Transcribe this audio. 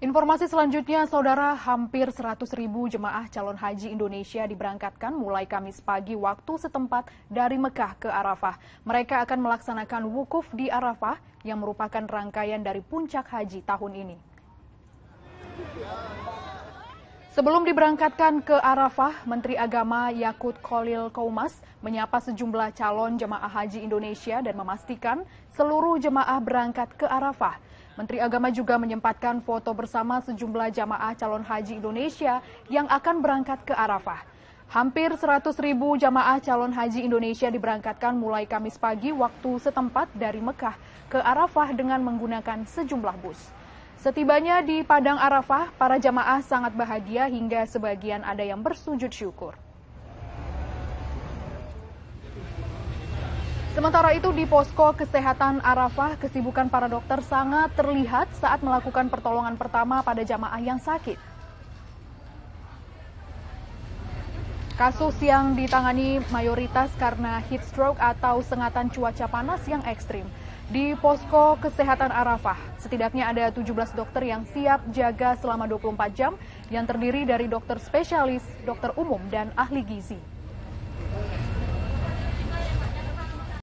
Informasi selanjutnya, saudara, hampir 100 ribu jemaah calon haji Indonesia diberangkatkan mulai Kamis pagi waktu setempat dari Mekah ke Arafah. Mereka akan melaksanakan wukuf di Arafah yang merupakan rangkaian dari puncak haji tahun ini. Sebelum diberangkatkan ke Arafah, Menteri Agama Yakut Kolil Koumas menyapa sejumlah calon jemaah haji Indonesia dan memastikan seluruh jemaah berangkat ke Arafah Menteri Agama juga menyempatkan foto bersama sejumlah jamaah calon haji Indonesia yang akan berangkat ke Arafah. Hampir 100 ribu jamaah calon haji Indonesia diberangkatkan mulai Kamis pagi waktu setempat dari Mekah ke Arafah dengan menggunakan sejumlah bus. Setibanya di Padang Arafah, para jamaah sangat bahagia hingga sebagian ada yang bersujud syukur. Sementara itu di posko kesehatan Arafah, kesibukan para dokter sangat terlihat saat melakukan pertolongan pertama pada jamaah yang sakit. Kasus yang ditangani mayoritas karena heat stroke atau sengatan cuaca panas yang ekstrim. Di posko kesehatan Arafah, setidaknya ada 17 dokter yang siap jaga selama 24 jam yang terdiri dari dokter spesialis, dokter umum, dan ahli gizi.